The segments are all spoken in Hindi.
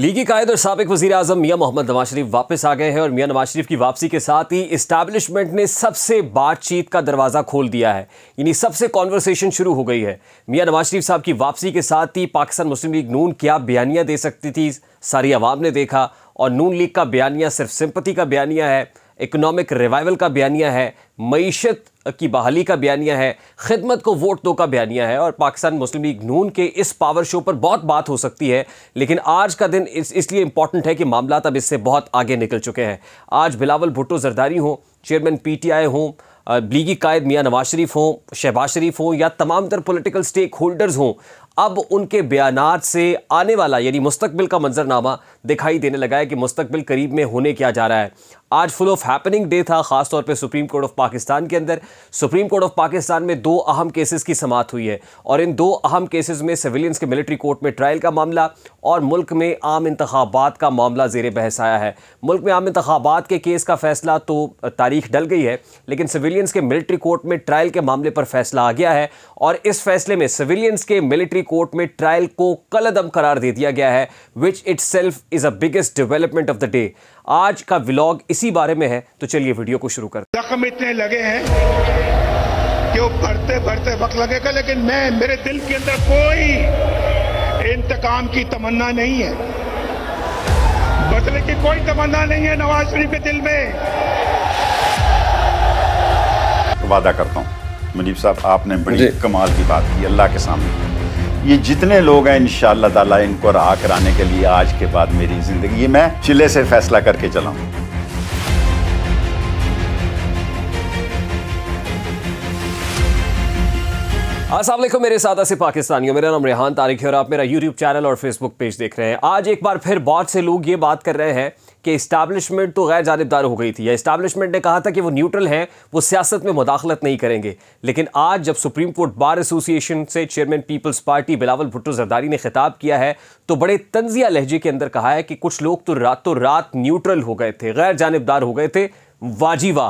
लीगी कायद और सबक वजी अजम मियाँ मोहम्मद नवाज शरीफ वापस आ गए हैं और मियाँ नवाज शरीफ की वापसी के साथ ही इस्टेबलिशमेंट ने सबसे बातचीत का दरवाज़ा खोल दिया है यानी सबसे कॉन्वर्सेशन शुरू हो गई है मियाँ नवाज शरीफ साहब की वापसी के साथ ही पाकिस्तान मुस्लिम लीग नून क्या बयानियाँ दे सकती थी सारी आवाम ने देखा और नून लीग का बयानिया सिर्फ सिंपति का बयानिया है इकोनॉमिक रिवाइवल का बयानिया है मीशत की बहाली का बयानिया है खिदमत को वोट दो का बयानिया है और पाकिस्तान मुस्लिम लीग नून के इस पावर शो पर बहुत बात हो सकती है लेकिन आज का दिन इस इसलिए इंपॉर्टेंट है कि मामला अब इससे बहुत आगे निकल चुके हैं आज बिलावल भुट्टो जरदारी हों चेयरमैन पी टी आई हों लीगी कायद मियाँ नवाज शरीफ हों शहबाज शरीफ हों या तमाम तर पोलिटिकल स्टेक होल्डर्स हों अब उनके बयान से आने वाला यानी मुस्तबिल का मंजरनामा दिखाई देने लगा है कि मुस्तबिल करीब में होने क्या जा रहा है आज फुल ऑफ हैपनिंग डे था खासतौर पर सुप्रीम कोर्ट ऑफ पाकिस्तान के अंदर सुप्रीम कोर्ट ऑफ पाकिस्तान में दो अहम केसेस की समात हुई है और इन दो अहम केसेस में सिविलियंस के मिलिट्री कोर्ट में ट्रायल का मामला और मुल्क में आम इंतबात का मामला जेर बहस आया है मुल्क में आम इंतबात के केस का फैसला तो तारीख डल गई है लेकिन सिविलियन सिविलियंस के मिलिट्री कोर्ट में ट्रायल के मामले पर फैसला आ गया है और इस फैसले में सिविलियंस के मिलिट्री कोर्ट में ट्रायल को कलदम करार दे दिया गया है which itself is a biggest development of the day आज का व्लॉग इसी बारे में है तो चलिए वीडियो को शुरू कर जख्म इतने लगे हैं कि वो भरते भरते वक्त लगेगा लेकिन मैं मेरे दिल के अंदर कोई इंतकाम की तमन्ना नहीं है बदले की कोई तमन्ना नहीं है नवाज शरीफ के दिल में वादा करता हूँ मुनीब साहब आपने बड़ी कमाल की बात की अल्लाह के सामने ये जितने लोग हैं इंशाल्लाह ताला इनको रहा कराने के लिए आज के बाद मेरी जिंदगी ये मैं चिल्ले से फैसला करके चला हूँ असलम मेरे साथ ऐसे पाकिस्तानियों मेरा नाम रेहान तारिक है और आप मेरा यूट्यूब चैनल और फेसबुक पेज देख रहे हैं आज एक बार फिर बहुत से लोग ये बात कर रहे हैं कि इस्टबलिशमेंट तो गैर जानबदार हो गई थी या इस्टबलिशमेंट ने कहा था कि वो न्यूट्रल हैं वो सियासत में मुदाखलत नहीं करेंगे लेकिन आज जब सुप्रीम कोर्ट बार एसोसिएशन से chairman peoples party Bilawal Bhutto Zardari ने खिताब किया है तो बड़े तंजिया लहजे के अंदर कहा है कि कुछ लोग तो रातों रात न्यूट्रल हो गए थे गैर जानबदार हो गए थे वाजीवा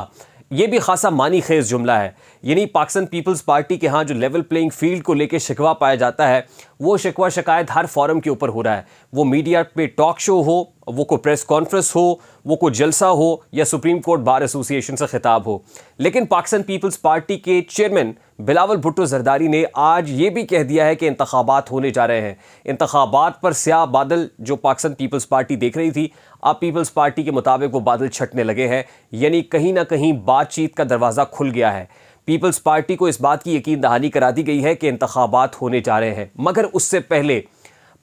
ये भी खासा मानी खेज जुमला है यानी पाकिस्तान पीपल्स पार्टी के यहाँ जो लेवल प्लेइंग फील्ड को लेकर शिकवा पाया जाता है वो शिकवा शिकायत हर फॉरम के ऊपर हो रहा है वो मीडिया पे टॉक शो हो वो कोई प्रेस कॉन्फ्रेंस हो वो कोई जलसा हो या सुप्रीम कोर्ट बार एसोसिएशन से खिताब हो लेकिन पाकिस्तान पीपल्स पार्टी के चेयरमैन बिलावल भुट्टो जरदारी ने आज ये भी कह दिया है कि इंतबात होने जा रहे हैं इंतबात पर स्या बादल जो पाकिस्तान पीपल्स पार्टी देख रही थी अब पीपल्स पार्टी के मुताबिक वो बादल छटने लगे हैं यानी कहीं ना कहीं बातचीत का दरवाज़ा खुल गया है पीपल्स पार्टी को इस बात की यकीन दहानी करा दी गई है कि इंतबात होने जा रहे हैं मगर उससे पहले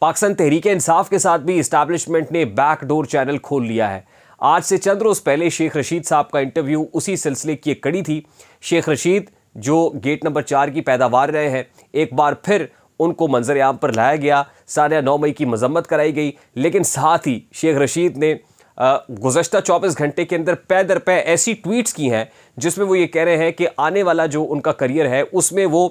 पाकिस्तान तहरीक इंसाफ के साथ भी इस्टेब्लिशमेंट ने बैकडोर चैनल खोल लिया है आज से चंद रोज़ पहले शेख रशीद साहब का इंटरव्यू उसी सिलसिले की एक कड़ी थी शेख रशीद जो गेट नंबर चार की पैदावार रहे हैं एक बार फिर उनको मंजर आम पर लाया गया सान्या नौ मई की मजम्मत कराई गई लेकिन साथ ही शेख रशीद ने गुजशत 24 घंटे के अंदर पै दर पै ऐसी ट्वीट्स की हैं जिसमें वो ये कह रहे हैं कि आने वाला जो उनका करियर है उसमें वो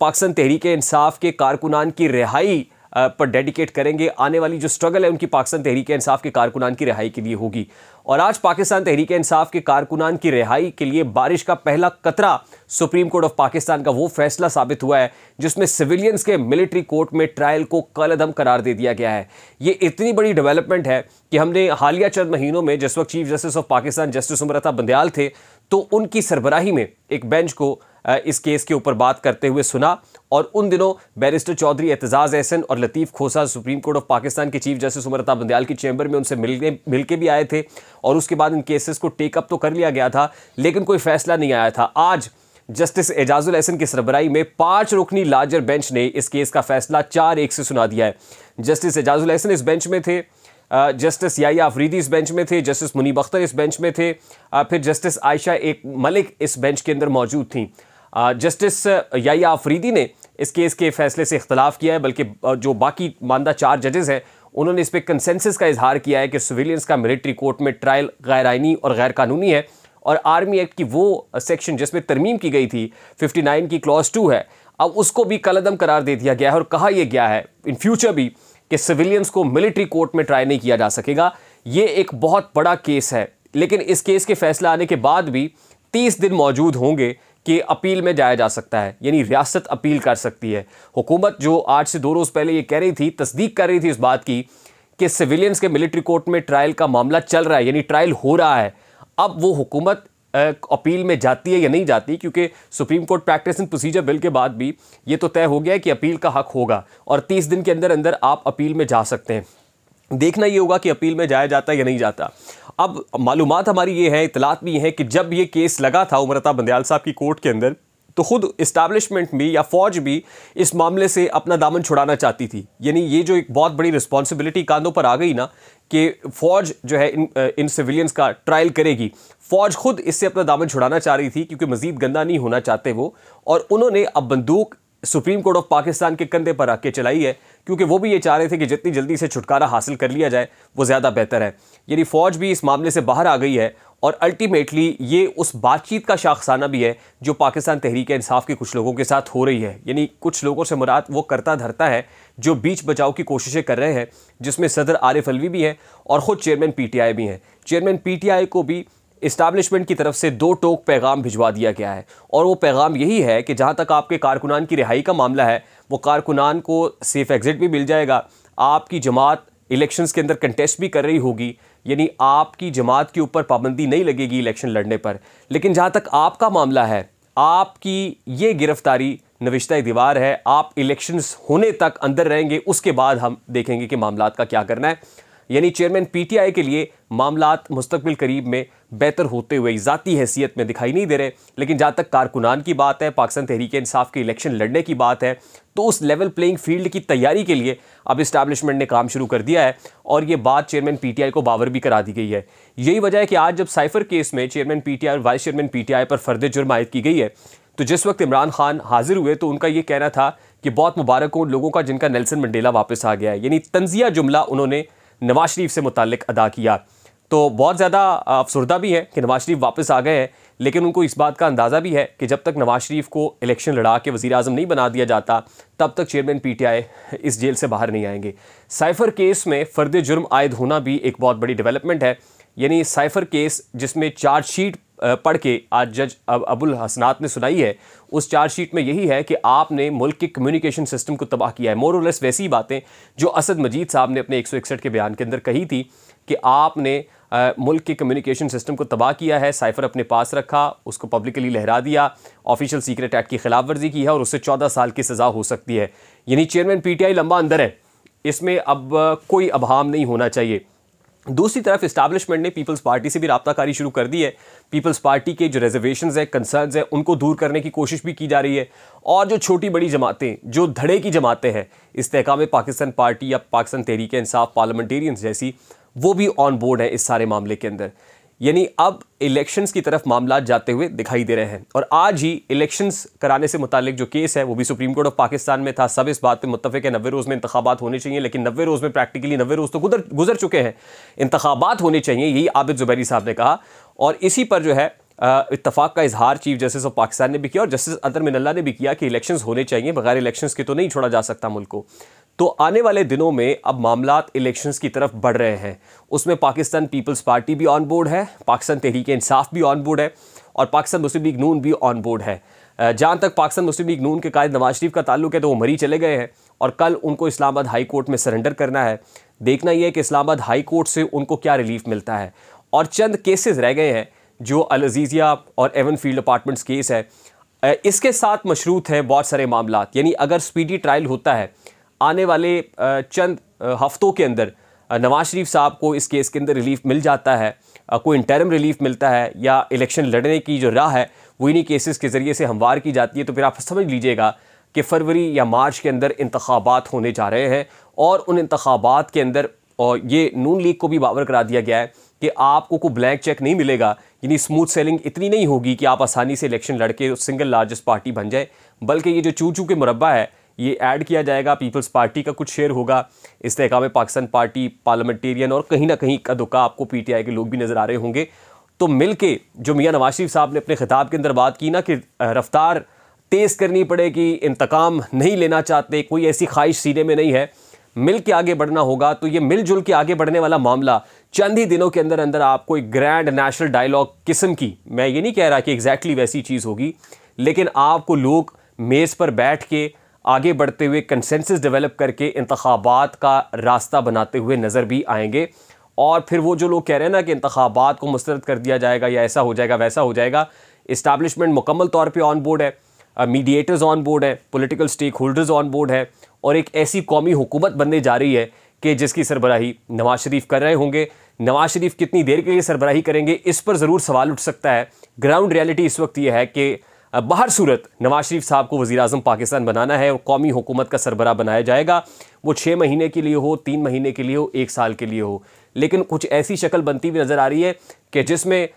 पाकिस्तान तहरीक इंसाफ के कारकुनान की रिहाई पर डेडिकेट करेंगे आने वाली जो स्ट्रगल है उनकी पाकिस्तान तहरीक इंसाफ के कारकुनान की रिहाई के लिए होगी और आज पाकिस्तान तहरीक इंसाफ के कारकुनान की रिहाई के लिए बारिश का पहला कतरा सुप्रीम कोर्ट ऑफ पाकिस्तान का वो फैसला साबित हुआ है जिसमें सिविलियंस के मिलिट्री कोर्ट में ट्रायल को कलदम करार दे दिया गया है ये इतनी बड़ी डेवलपमेंट है कि हमने हालिया चंद महीनों में जिस वक्त chief justice of Pakistan justice उमरता Bandial थे तो उनकी सरबराही में एक बेंच को इस केस के ऊपर बात करते हुए सुना और उन दिनों बैरिस्टर चौधरी एतजाज़ एहसन और Latif Khosa supreme court of Pakistan के चीफ जस्टिस उमरता बंदयाल की चैम्बर में उनसे मिलने मिल के भी आए थे और उसके बाद इन केसेस को टेकअप तो कर लिया गया था लेकिन कोई फैसला नहीं आया था आज जस्टिस एजाजुल एहसन की सरबराई में पांच रुकनी लार्जर बेंच ने इस केस का फैसला चार एक से सुना दिया है जस्टिस एजाजुल एहसन इस बेंच में थे जस्टिस याया आफरीदी इस बेंच में थे जस्टिस मुनीब अख्तर इस बेंच में थे फिर जस्टिस आयशा एक मलिक इस बेंच के अंदर मौजूद थी जस्टिस याया आफरीदी ने इस केस के फैसले से इख्तलाफ किया है बल्कि जो बाकी मानदा चार जजेज़ हैं उन्होंने इस पर कंसेंसिस का इजहार किया है कि सिविलियंस का मिलिट्री कोर्ट में ट्रायल गैर आइनी और गैर कानूनी है और आर्मी एक्ट की वो सेक्शन जिसमें तरमीम की गई थी 59 की क्लॉज टू है अब उसको भी कलदम करार दे दिया गया है और कहा यह गया है इन फ्यूचर भी कि सिविलियंस को मिलिट्री कोर्ट में ट्राई नहीं किया जा सकेगा ये एक बहुत बड़ा केस है लेकिन इस केस के फैसला आने के बाद भी तीस दिन मौजूद होंगे कि अपील में जाया जा सकता है यानी रियासत अपील कर सकती है हुकूमत जो आज से दो रोज़ पहले ये कह रही थी तस्दीक कर रही थी इस बात की कि सिविलियंस के मिलिट्री कोर्ट में ट्रायल का मामला चल रहा है यानी ट्रायल हो रहा है अब वो हुकूमत अपील में जाती है या नहीं जाती क्योंकि supreme court practice in procedure bill के बाद भी ये तो तय हो गया है कि अपील का हक होगा और तीस दिन के अंदर अंदर आप अपील में जा सकते हैं देखना ये होगा कि अपील में जाया जाता है या नहीं जाता अब मालूम हमारी ये है इतलात भी ये हैं कि जब ये केस लगा था उमरता बंदयाल साहब की कोर्ट के अंदर तो खुद इस्टेब्लिशमेंट भी या फौज भी इस मामले से अपना दामन छुड़ाना चाहती थी यानी ये जो एक बहुत बड़ी रिस्पॉन्सिबिलिटी कांधों पर आ गई ना कि फौज जो है इन इन सिविलियंस का ट्रायल करेगी फौज खुद इससे अपना दामन छुड़ाना चाह रही थी क्योंकि मजीद गंदा नहीं होना चाहते वो और उन्होंने अब बंदूक सुप्रीम कोर्ट ऑफ पाकिस्तान के कंधे पर रख के चलाई है क्योंकि वो भी ये चाह रहे थे कि जितनी जल्दी से छुटकारा हासिल कर लिया जाए वो ज़्यादा बेहतर है यानी फ़ौज भी इस मामले से बाहर आ गई है और अल्टीमेटली ये उस बातचीत का शाखसाना भी है जो पाकिस्तान तहरीक इंसाफ के कुछ लोगों के साथ हो रही है यानी कुछ लोगों से मुराद वो करता धरता है जो बीच बचाव की कोशिशें कर रहे हैं जिसमें सदर आरिफ अलवी भी हैं और ख़ुद चेयरमैन पी भी हैं चेयरमैन पी को भी इस्टाब्लिशमेंट की तरफ से दो टोक पैगाम भिजवा दिया गया है और वो पैगाम यही है कि जहाँ तक आपके कारकुनान की रिहाई का मामला है वो कारकुनान को सेफ़ एग्ज़िट भी मिल जाएगा आपकी जमात इलेक्शंस के अंदर कंटेस्ट भी कर रही होगी यानी आपकी जमात के ऊपर पाबंदी नहीं लगेगी इलेक्शन लड़ने पर लेकिन जहाँ तक आपका मामला है आपकी ये गिरफ्तारी नविश्ता दीवार है आप इलेक्शंस होने तक अंदर रहेंगे उसके बाद हम देखेंगे कि मामला का क्या करना है यानी चेयरमैन पीटीआई के लिए मामलात मुस्तबिल करीब में बेहतर होते हुए जतीी हैसियत में दिखाई नहीं दे रहे लेकिन जहाँ तक कारकुनान की बात है पाकिस्तान तहरीक इंसाफ के इलेक्शन लड़ने की बात है तो उस लेवल प्लेइंग फील्ड की तैयारी के लिए अब इस्टेब्लिशमेंट ने काम शुरू कर दिया है और ये बात चेयरमैन आई को बावर भी करा दी गई है यही वजह है कि आज जब साइफर केस में चेयरमैन आई और वाइस चेयरमैन आई पर फर्द जुर्म आयद की गई है तो जिस वक्त इमरान खान हाजिर हुए तो उनका ये कहना था कि बहुत मुबारक हो लोगों का जिनका नेल्सन मंडेला वापस आ गया है यानी तंजिया जुमला उन्होंने नवाज शरीफ से मुतल अदा किया तो बहुत ज़्यादा अफसरदा भी है कि नवाज शरीफ वापस आ गए हैं लेकिन उनको इस बात का अंदाज़ा भी है कि जब तक नवाज शरीफ को इलेक्शन लड़ा के वज़ी अजम नहीं बना दिया जाता तब तक चेयरमैन पी टी आई इस जेल से बाहर नहीं आएंगे साइफर केस में फ़र्द जुर्म आयद होना भी एक बहुत बड़ी डेवलपमेंट है यानी साइफर केस जिसमें चार्जशीट पढ़ के आज जज अब अबुल हसनात ने सुनाई है उस चार्जशीट में यही है कि आपने मुल्क के कम्युनिकेशन सिस्टम को तबाह किया है लेस वैसी बातें जो असद मजीद साहब ने अपने एक के बयान के अंदर कही थी कि आपने मुल्क के कम्युनिकेशन सिस्टम को तबाह किया है साइफर अपने पास रखा उसको पब्लिकली लहरा दिया ऑफिशियल सीक्रेट एक्ट की खिलाफ वर्जी की है और उससे चौदह साल की सज़ा हो सकती है यानी चेयरमैन पीटीआई लंबा अंदर है इसमें अब कोई अभाव नहीं होना चाहिए दूसरी तरफ इस्टेब्लिशमेंट ने पीपल्स पार्टी से भी रबताकारी शुरू कर दी है पीपल्स पार्टी के जो रिजर्वेशन है कंसर्न्स हैं उनको दूर करने की कोशिश भी की जा रही है और जो छोटी बड़ी जमातें जो धड़े की जमातें हैं इस्तेकाम पाकिस्तान पार्टी या पाकिस्तान तहरीक इंसाफ पार्लियामेंटेरियंस जैसी वो भी ऑन बोर्ड है इस सारे मामले के अंदर यानी अब इलेक्शंस की तरफ मामला जाते हुए दिखाई दे रहे हैं और आज ही इलेक्शंस कराने से मुतालिक जो केस है वो भी सुप्रीम कोर्ट ऑफ पाकिस्तान में था सब इस बात पर मुतफ़ है नवे रोज़ में इंतबात होने चाहिए लेकिन नवे रोज़ में प्रैक्टिकली नबे रोज़ तो गुजर गुजर चुके हैं इंतबात होने चाहिए यही आबिद ज़ुबैरी साहब ने कहा और इसी पर जो है इतफाक़ का इजहार चीफ जस्टिस ऑफ पाकिस्तान ने भी किया और जस्टिस अदर मिनल्ला ने भी किया कि इलेक्शंस होने चाहिए बगैर इलेक्शंस के तो नहीं छोड़ा जा सकता मुल्क को तो आने वाले दिनों में अब मामला इलेक्शंस की तरफ बढ़ रहे हैं उसमें पाकिस्तान पीपल्स पार्टी भी ऑन बोर्ड है पाकिस्तान तहरीक इंसाफ भी ऑन बोर्ड है और पाकिस्तान मुस्लिम लीग नून भी ऑन बोर्ड है जहाँ तक पाकिस्तान मुस्लिम लीग नून के कायद नवाज शरीफ का ताल्लुक है तो वो मरी चले गए हैं और कल उनको इस्लामाबाद हाई कोर्ट में सरेंडर करना है देखना यह है कि इस्लामाबाद हाई कोर्ट से उनको क्या रिलीफ मिलता है और चंद केसेस रह गए हैं जो अलजीज़िया और एवन फील्ड अपार्टमेंट्स केस है इसके साथ मशरूत हैं बहुत सारे मामला यानी अगर स्पीडी ट्रायल होता है आने वाले चंद हफ्तों के अंदर नवाज शरीफ साहब को इस केस के अंदर रिलीफ मिल जाता है कोई इंटरम रिलीफ मिलता है या इलेक्शन लड़ने की जो राह है वो इन्हीं केसेस के ज़रिए से हमवार की जाती है तो फिर आप समझ लीजिएगा कि फरवरी या मार्च के अंदर इंतबात होने जा रहे हैं और उन इंतबात के अंदर और ये नून लीग को भी बावर करा दिया गया है कि आपको कोई ब्लैंक चेक नहीं मिलेगा यानी स्मूथ सेलिंग इतनी नहीं होगी कि आप आसानी से इलेक्शन लड़के सिंगल लार्जेस्ट पार्टी बन जाए बल्कि ये जो चू चू के मुरबा है ये ऐड किया जाएगा पीपल्स पार्टी का कुछ शेयर होगा इस में पाकिस्तान पार्टी पार्लियामेंटेरियन और कहीं ना कहीं का दुका आपको पी टी आई के लोग भी नज़र आ रहे होंगे तो मिल के जो मियाँ नवाज शरीफ साहब ने अपने खिताब के अंदर बात की ना कि रफ्तार तेज़ करनी पड़ेगी इंतकाम नहीं लेना चाहते कोई ऐसी ख्वाहिश सीने में नहीं है मिल के आगे बढ़ना होगा तो ये मिलजुल के आगे बढ़ने वाला मामला चंद ही दिनों के अंदर अंदर आपको एक ग्रैंड नेशनल डायलॉग किस्म की मैं ये नहीं कह रहा कि एग्जैक्टली exactly वैसी चीज़ होगी लेकिन आपको लोग मेज़ पर बैठ के आगे बढ़ते हुए कंसेंसस डेवलप करके इंतबात का रास्ता बनाते हुए नज़र भी आएंगे और फिर वो जो लोग कह रहे हैं ना कि इंतबात को मुस्रद कर दिया जाएगा या ऐसा हो जाएगा वैसा हो जाएगा इस्टबलिशमेंट मुकम्मल तौर पर ऑन बोर्ड है मीडिएटर्स ऑन बोर्ड है political stakeholders on board है और एक ऐसी कौमी हुकूमत बनने जा रही है कि जिसकी सरबराही नवाज शरीफ कर रहे होंगे नवाज शरीफ कितनी देर के लिए सरबराही करेंगे इस पर ज़रूर सवाल उठ सकता है ग्राउंड रियलिटी इस वक्त यह है कि बाहर सूरत नवाज शरीफ साहब को वज़ी अजम पाकिस्तान बनाना है और कौमी हुकूमत का सरबरा बनाया जाएगा वो छः महीने के लिए हो तीन महीने के लिए हो एक साल के लिए हो लेकिन कुछ ऐसी शक्ल बनती हुई नज़र आ रही है कि जिसमें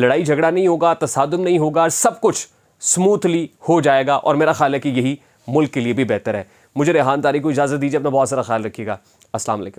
लड़ाई झगड़ा नहीं होगा तसादम नहीं होगा सब कुछ स्मूथली हो जाएगा और मेरा ख्याल है कि यही मुल्क के लिए भी बेहतर है मुझे रेहान तारी को इजाज़त दीजिए अपना बहुत सारा ख्याल रखिएगा असलम